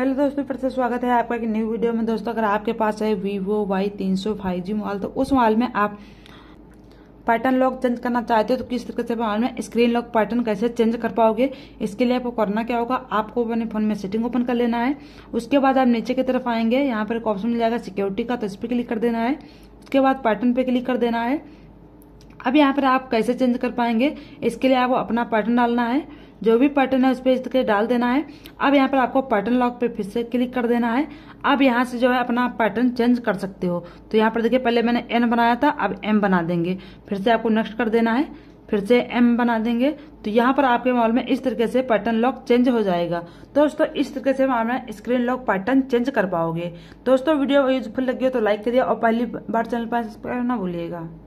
hello दोस्तों फिर से स्वागत है आपका एक न्यू वीडियो में दोस्तों अगर आपके पास है वीवो वाई तीन सौ फाइव जी मोबाइल तो उस मोबाइल में आप पैटर्न लॉक चेंज करना चाहते हो तो किस तरीके से मोबाइल में स्क्रीन लॉक पैटर्न कैसे चेंज कर पाओगे इसके लिए आपको करना क्या होगा आपको अपने फोन में सेटिंग ओपन कर लेना है उसके बाद आप नीचे की तरफ आएंगे यहाँ पर एक ऑप्शन मिल जाएगा सिक्योरिटी का तो इस पर क्लिक कर देना है उसके बाद पैटर्न पे क्लिक कर देना है अब यहाँ पर आप कैसे चेंज कर पाएंगे इसके लिए आपको अपना पैटर्न डालना है जो भी पैटर्न है उस पर इस डाल देना है अब यहाँ पर आपको पैटर्न लॉक पे फिर से क्लिक कर देना है अब यहाँ से जो है अपना पैटर्न चेंज कर सकते हो तो यहाँ पर देखिए पहले मैंने एन बनाया था अब एम बना देंगे फिर से आपको नेक्स्ट कर देना है फिर से एम बना देंगे तो यहाँ पर आपके मॉल में इस तरीके से पैटर्न लॉक चेंज हो जाएगा दोस्तों इस तरीके से मॉल में स्क्रीन लॉक पैटर्न चेंज कर पाओगे दोस्तों वीडियो यूजफुल लगी हो तो लाइक करिए और पहली बार चैनल पर सब्सक्राइब ना भूलिएगा